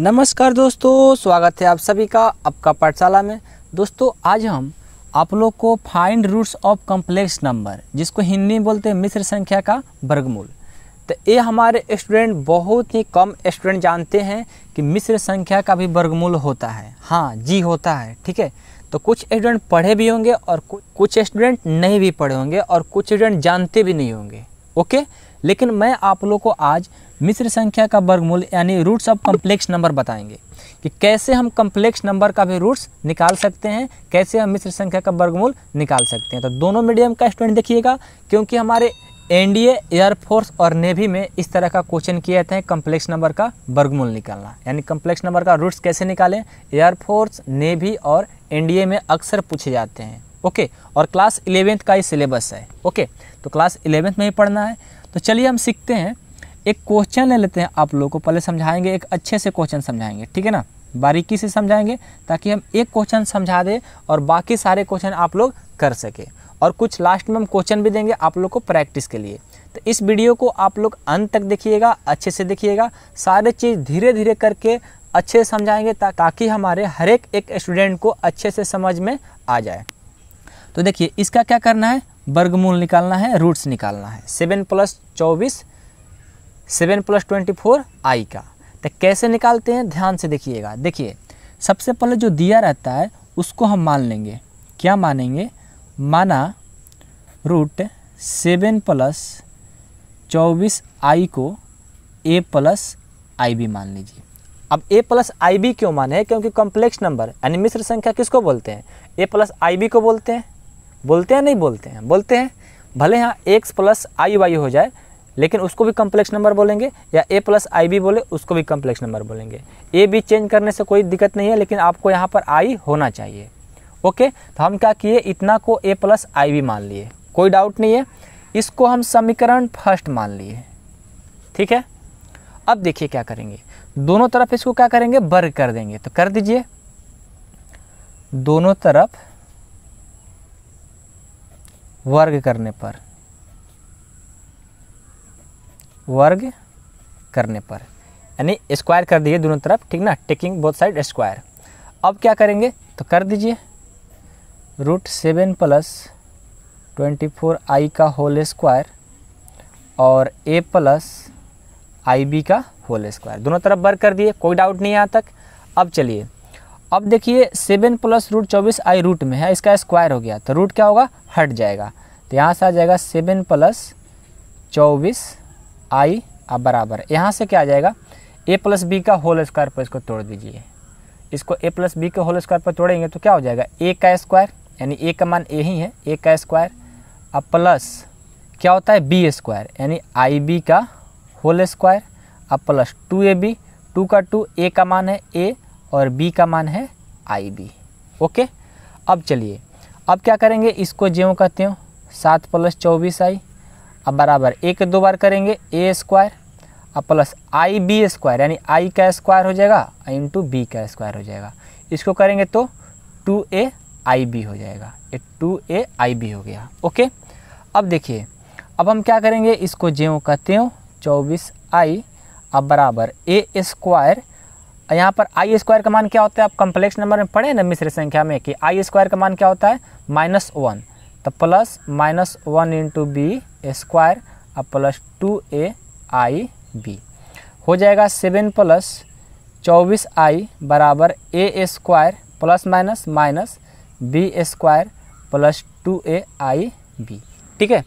नमस्कार दोस्तों स्वागत है आप सभी का आपका पाठशाला में दोस्तों आज हम आप लोग को find roots of complex number जिसको हिंदी में बोलते हैं मिश्र संख्या का वर्गमूल तो ये हमारे स्टूडेंट बहुत ही कम स्टूडेंट जानते हैं कि मिश्र संख्या का भी वर्गमूल होता है हाँ जी होता है ठीक है तो कुछ स्टूडेंट पढ़े भी होंगे और कुछ स्टूडेंट नहीं भी पढ़े होंगे और कुछ स्टूडेंट जानते भी नहीं होंगे ओके लेकिन मैं आप लोग को आज मिश्र संख्या का वर्गमूल यानी रूट्स ऑफ कम्प्लेक्स नंबर बताएंगे कि कैसे हम कम्प्लेक्स नंबर का भी रूट्स निकाल सकते हैं कैसे हम मिश्र संख्या का वर्गमूल निकाल सकते हैं तो दोनों मीडियम का स्टूडेंट देखिएगा क्योंकि हमारे एनडीए एयरफोर्स और नेवी में इस तरह का क्वेश्चन किए जाते हैं कम्प्लेक्स नंबर का वर्गमूल निकालना यानी कम्प्लेक्स नंबर का रूट्स कैसे निकालें एयरफोर्स नेवी और एनडीए में अक्सर पूछे जाते हैं ओके और क्लास इलेवेंथ का ही सिलेबस है ओके तो क्लास इलेवेंथ में ही पढ़ना है तो चलिए हम सीखते हैं एक क्वेश्चन ले लेते हैं आप लोगों को पहले समझाएंगे एक अच्छे से क्वेश्चन समझाएंगे ठीक है ना बारीकी से समझाएंगे ताकि हम एक क्वेश्चन समझा दें और बाकी सारे क्वेश्चन आप लोग कर सकें और कुछ लास्ट में हम क्वेश्चन भी देंगे आप लोग को प्रैक्टिस के लिए तो इस वीडियो को आप लोग अंत तक देखिएगा अच्छे से देखिएगा सारे चीज़ धीरे धीरे करके अच्छे से समझाएंगे ता, ताकि हमारे हर एक एक स्टूडेंट को अच्छे से समझ में आ जाए तो देखिए इसका क्या करना है वर्गमूल निकालना है रूट्स निकालना है सेवन प्लस चौबीस seven plus twenty four i का तो कैसे निकालते हैं ध्यान से देखिएगा देखिए सबसे पहले जो दिया रहता है उसको हम मान लेंगे क्या मानेंगे माना रूट सेवन प्लस चौबीस आई को ए प्लस आई बी मान लीजिए अब ए प्लस आई बी क्यों माने क्योंकि कॉम्प्लेक्स नंबर यानी मिश्र संख्या किसको बोलते हैं ए प्लस आई बी को बोलते हैं बोलते हैं नहीं बोलते हैं बोलते हैं भले यहाँ एक्स प्लस आई वाई हो जाए लेकिन उसको भी कम्प्लेक्स नंबर बोलेंगे या ए प्लस आई बी बोले उसको भी कम्प्लेक्स नंबर बोलेंगे ए बी चेंज करने से कोई दिक्कत नहीं है लेकिन आपको यहाँ पर आई होना चाहिए ओके तो हम क्या किए इतना को ए प्लस आई बी मान लिए कोई डाउट नहीं है इसको हम समीकरण फर्स्ट मान लिए ठीक है अब देखिए क्या करेंगे दोनों तरफ इसको क्या करेंगे वर्ग कर देंगे तो कर दीजिए दोनों तरफ वर्ग करने पर वर्ग करने पर यानी स्क्वायर कर दिए दोनों तरफ ठीक ना टेकिंग बोथ साइड स्क्वायर अब क्या करेंगे तो कर दीजिए root seven plus twenty four i का होल स्क्वायर और ए प्लस आई बी का होल स्क्वायर दोनों तरफ वर्ग कर दिए कोई डाउट नहीं यहाँ तक अब चलिए अब देखिए सेवन प्लस रूट चौबीस आई रूट में है इसका स्क्वायर हो गया तो रूट क्या होगा हट जाएगा तो यहाँ से आ जाएगा सेवन प्लस चौबीस आई अब बराबर यहाँ से क्या आ जाएगा ए प्लस बी का होल स्क्वायर पर इसको तोड़ दीजिए इसको ए प्लस बी के होल स्क्वायर पर तोड़ेंगे तो क्या हो जाएगा ए का स्क्वायर यानी ए का मान ए ही है ए का स्क्वायर अब प्लस क्या होता है बी स्क्वायर यानी आई बी का होल स्क्वायर अब plus two a b two का टू ए का मान है ए और बी का मान है आई बी ओके अब चलिए अब क्या करेंगे इसको ज्यों का त्यों सात प्लस चौबीस आई अब बराबर ए के दो बार करेंगे ए स्क्वायर अब प्लस आई बी स्क्वायर यानी आई का स्क्वायर हो जाएगा इन टू बी का स्क्वायर हो जाएगा इसको करेंगे तो टू ए आई बी हो जाएगा ये टू ए आई बी हो गया ओके अब देखिए अब हम क्या करेंगे इसको ज्यों का त्यों चौबीस आई अब बराबर ए स्क्वायर यहाँ पर आई स्क्वायर का मान क्या होता है आप कम्प्लेक्स नंबर में पढ़े ना मिश्र संख्या में कि आई स्क्वायर का मान क्या होता है माइनस वन तो plus minus one into b square और plus two a i b हो जाएगा सेवन प्लस चौबीस आई बराबर a square plus minus minus b square plus two a i b ठीक है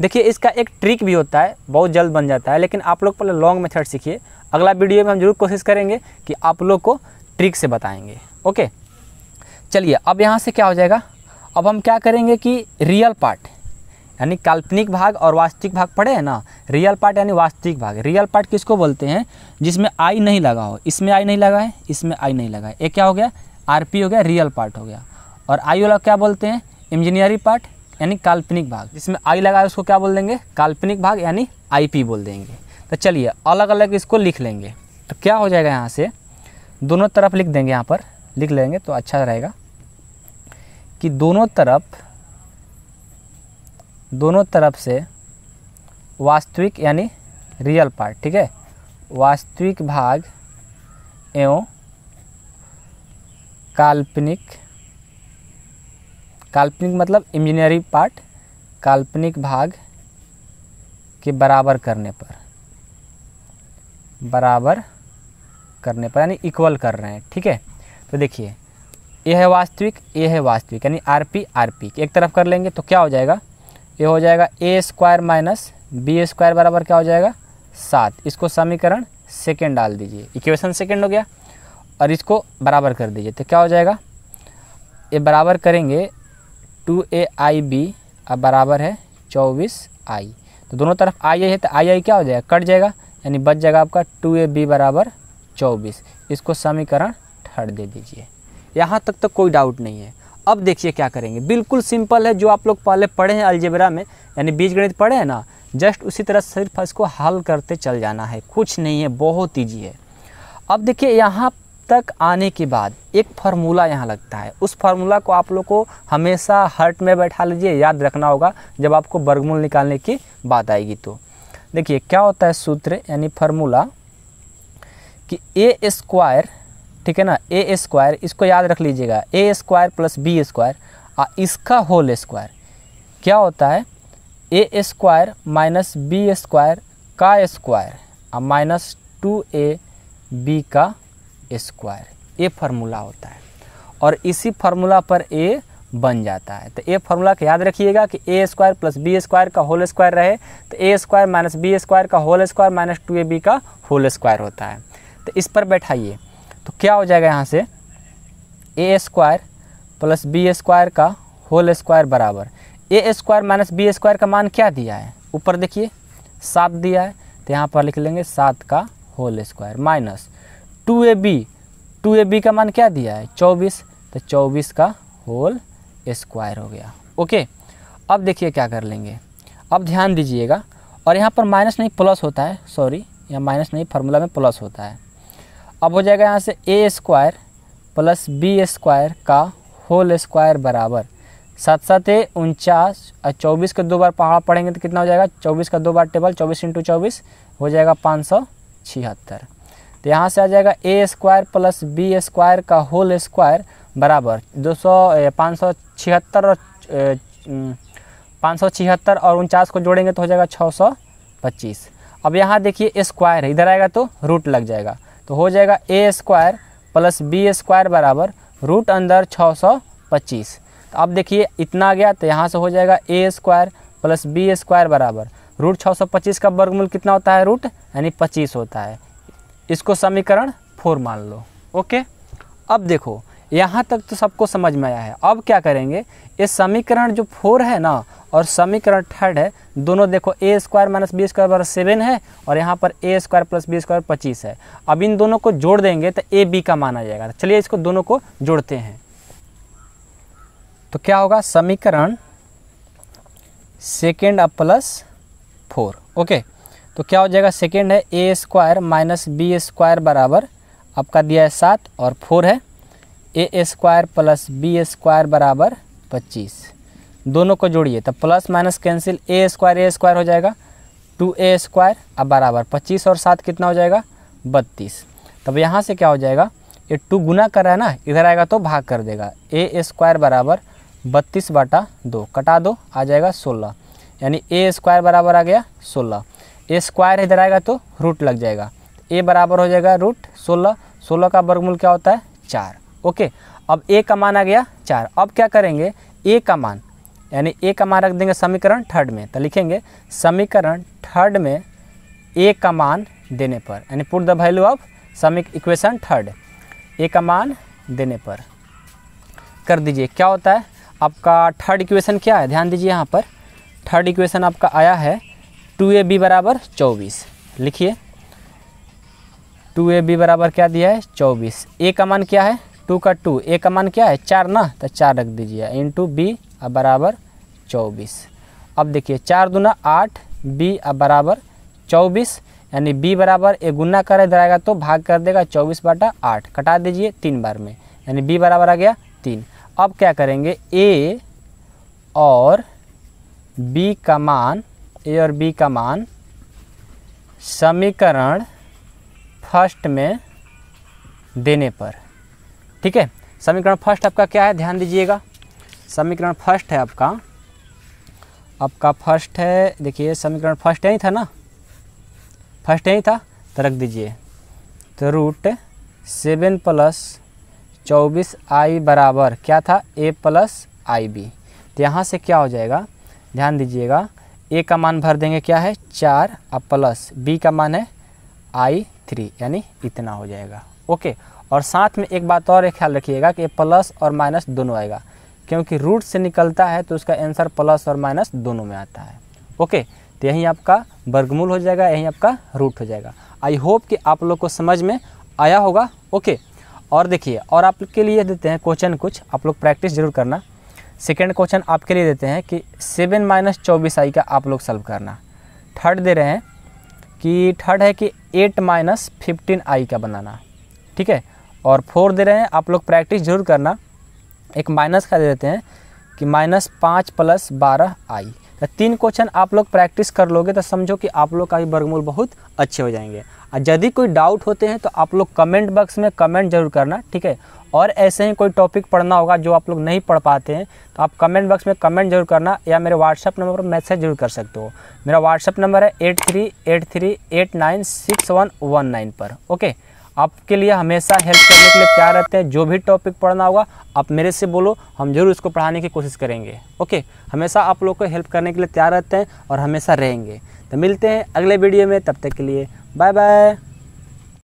देखिए इसका एक ट्रिक भी होता है बहुत जल्द बन जाता है लेकिन आप लोग पहले लॉन्ग मेथड सीखिए अगला वीडियो में हम जरूर कोशिश करेंगे कि आप लोग को ट्रिक से बताएंगे ओके चलिए अब यहाँ से क्या हो जाएगा अब हम क्या करेंगे कि रियल पार्ट यानी काल्पनिक भाग और वास्तविक भाग पढ़े हैं ना रियल पार्ट यानी वास्तविक भाग रियल पार्ट किसको बोलते हैं जिसमें आई नहीं लगा हो इसमें आई नहीं लगा है इसमें आई नहीं लगा है ये क्या हो गया आरपी हो गया रियल पार्ट हो गया और आई वाला क्या बोलते हैं इंजीनियरिंग पार्ट यानी काल्पनिक भाग जिसमें आई लगा है उसको क्या बोल देंगे काल्पनिक भाग यानी पी बोल देंगे तो चलिए अलग अलग इसको लिख लेंगे तो क्या हो जाएगा यहाँ से दोनों तरफ लिख देंगे यहाँ पर लिख लेंगे तो अच्छा रहेगा कि दोनों तरफ दोनों तरफ से वास्तविक यानी रियल पार्ट ठीक है वास्तविक भाग एवं काल्पनिक काल्पनिक मतलब इंजीनियरिंग पार्ट काल्पनिक भाग के बराबर करने पर बराबर करने पर यानी इक्वल कर रहे हैं ठीक है तो देखिए यह है वास्तविक यह है वास्तविक यानी आर पी एक तरफ कर लेंगे तो क्या हो जाएगा ये हो जाएगा a square minus b square बराबर क्या हो जाएगा सात इसको समीकरण सेकेंड डाल दीजिए इक्वेशन सेकेंड हो गया और इसको बराबर कर दीजिए तो क्या हो जाएगा ये बराबर करेंगे टू ए आई बी अब बराबर है चौबीस आई तो दोनों तरफ आई आई है तो आई आई क्या हो जाएगा कट जाएगा यानी बच जाएगा आपका टू ए बी बराबर चौबीस इसको समीकरण थर्ड दे दीजिए यहाँ तक तो कोई डाउट नहीं है अब देखिए क्या करेंगे बिल्कुल सिंपल है जो आप लोग पहले पढ़े हैं अलजेबरा में यानी गणित पढ़े हैं ना जस्ट उसी तरह सिर्फ इसको हल करते चल जाना है कुछ नहीं है बहुत ईजी है अब देखिए यहाँ तक आने के बाद एक फार्मूला यहाँ लगता है उस फार्मूला को आप लोग को हमेशा हर्ट में बैठा लीजिए याद रखना होगा जब आपको वर्गमूल निकालने की बात आएगी तो देखिए क्या होता है सूत्र यानी फार्मूला कि ए स्क्वायर ठीक है ना ए स्क्वायर इसको याद रख लीजिएगा a square plus b square और इसका होल स्क्वायर क्या होता है a square minus b square का स्क्वायर और माइनस टू ए बी का स्क्वायर ये फार्मूला होता है और इसी फार्मूला पर ए बन जाता है तो ए फार्मूला का याद रखिएगा कि a square plus b square का होल स्क्वायर रहे तो a square minus b square का whole square minus two a b का होल स्क्वायर होता है तो इस पर बैठाइए तो क्या हो जाएगा यहाँ से a square plus b square का होल स्क्वायर बराबर a square minus b square का मान क्या दिया है ऊपर देखिए सात दिया है तो यहाँ पर लिख लेंगे सात का whole square minus two a b two a b का मान क्या दिया है चौबीस तो चौबीस का होल स्क्वायर हो गया ओके अब देखिए क्या कर लेंगे अब ध्यान दीजिएगा और यहाँ पर माइनस नहीं प्लस होता है सॉरी यहाँ माइनस नहीं फार्मूला में प्लस होता है अब हो जाएगा यहाँ से a square plus b square का होल स्क्वायर बराबर साथ सात उनचास और चौबीस का दो बार पहाड़ पढ़ेंगे तो कितना हो जाएगा चौबीस का दो बार टेबल चौबीस इंटू चौबीस हो जाएगा पाँच सौ छिहत्तर तो यहाँ से आ जाएगा a square plus b square का होल स्क्वायर बराबर दो सौ पाँच सौ छिहत्तर और पाँच सौ छिहत्तर और उनचास को जोड़ेंगे तो हो जाएगा छः सौ पच्चीस अब यहाँ देखिए स्क्वायर इधर आएगा तो रूट लग जाएगा तो हो जाएगा a square plus b square बराबर रूट अंदर छः सौ पच्चीस तो अब देखिए इतना आ गया तो यहाँ से हो जाएगा a square plus b square बराबर रूट छः सौ पच्चीस का वर्गमूल कितना होता है रूट यानी पच्चीस होता है इसको समीकरण फोर मान लो ओके अब देखो यहाँ तक तो सबको समझ में आया है अब क्या करेंगे ये समीकरण जो फोर है ना और समीकरण थर्ड है दोनों देखो a square minus b square बराबर सेवन है और यहाँ पर a square plus b square पच्चीस है अब इन दोनों को जोड़ देंगे तो ए बी का माना जाएगा चलिए इसको दोनों को जोड़ते हैं तो क्या होगा समीकरण सेकेंड अब प्लस फोर ओके तो क्या हो जाएगा सेकेंड है a square minus b square बराबर आपका दिया है सात और फोर है a square plus b square बराबर पच्चीस दोनों को जोड़िए तब तो plus minus cancel a square a square हो जाएगा टू ए स्क्वायर अब बराबर पच्चीस और सात कितना हो जाएगा बत्तीस तब यहाँ से क्या हो जाएगा ये टू गुना कर रहा है ना इधर आएगा तो भाग कर देगा ए स्क्वायर बराबर बत्तीस बटा दो कटा दो आ जाएगा सोलह यानी ए स्क्वायर बराबर आ गया सोलह ए स्क्वायर इधर आएगा तो रूट लग जाएगा ए बराबर हो जाएगा रूट सोलह सोलह का वर्गमूल क्या होता है चार ओके अब ए का मान आ गया चार अब क्या करेंगे ए का मान यानी ए का मान रख देंगे समीकरण थर्ड में तो लिखेंगे समीकरण थर्ड में ए का मान देने पर यानी पुट द वैल्यू ऑफ समीक इक्वेशन थर्ड ए का मान देने पर कर दीजिए क्या होता है आपका थर्ड इक्वेशन क्या है ध्यान दीजिए यहाँ पर थर्ड इक्वेशन आपका आया है टू ए बी बराबर चौबीस लिखिए टू ए बी बराबर क्या दिया है चौबीस ए का मान क्या है टू का टू ए का मान क्या है चार ना तो चार रख दीजिए इन टू बी अब बराबर चौबीस अब देखिए चार दूना आठ बी अब बराबर चौबीस यानी बी बराबर ए गुना कर इधर आएगा तो भाग कर देगा चौबीस बाटा आठ कटा दीजिए तीन बार में यानी बी बराबर आ गया तीन अब क्या करेंगे ए और बी का मान ए और बी का मान समीकरण फर्स्ट में देने पर ठीक है समीकरण फर्स्ट आपका क्या है ध्यान दीजिएगा समीकरण फर्स्ट है आपका आपका फर्स्ट है देखिए समीकरण फर्स्ट यही था ना फर्स्ट यही था तो रख दीजिए तो रूट सेवन प्लस चौबीस आई बराबर क्या था ए प्लस आई बी तो यहाँ से क्या हो जाएगा ध्यान दीजिएगा ए का मान भर देंगे क्या है चार और प्लस बी का मान है आई थ्री यानी इतना हो जाएगा ओके और साथ में एक बात और एक ख्याल रखिएगा कि प्लस और माइनस दोनों आएगा क्योंकि रूट से निकलता है तो उसका आंसर प्लस और माइनस दोनों में आता है ओके तो यहीं आपका वर्गमूल हो जाएगा यहीं आपका रूट हो जाएगा आई होप कि आप लोग को समझ में आया होगा ओके और देखिए और आपके लिए देते हैं क्वेश्चन कुछ आप लोग प्रैक्टिस जरूर करना सेकेंड क्वेश्चन आपके लिए देते हैं कि सेवन माइनस चौबीस आई का आप लोग सल्व करना थर्ड दे रहे हैं कि थर्ड है कि एट माइनस फिफ्टीन आई का बनाना ठीक है और फोर दे रहे हैं आप लोग प्रैक्टिस जरूर करना एक माइनस का दे देते हैं कि माइनस पाँच प्लस बारह आई तो तीन क्वेश्चन आप लोग प्रैक्टिस कर लोगे तो समझो कि आप लोग का भी वर्गमूल बहुत अच्छे हो जाएंगे और यदि कोई डाउट होते हैं तो आप लोग कमेंट बॉक्स में कमेंट जरूर करना ठीक है और ऐसे ही कोई टॉपिक पढ़ना होगा जो आप लोग नहीं पढ़ पाते हैं तो आप कमेंट बॉक्स में कमेंट जरूर करना या मेरे व्हाट्सअप नंबर पर मैसेज जरूर कर सकते हो मेरा व्हाट्सअप नंबर है eight three eight three eight nine six one one nine पर ओके आपके लिए हमेशा हेल्प करने के लिए तैयार रहते हैं जो भी टॉपिक पढ़ना होगा आप मेरे से बोलो हम जरूर इसको पढ़ाने की कोशिश करेंगे ओके हमेशा आप लोग को हेल्प करने के लिए तैयार रहते हैं और हमेशा रहेंगे तो मिलते हैं अगले वीडियो में तब तक के लिए बाय बाय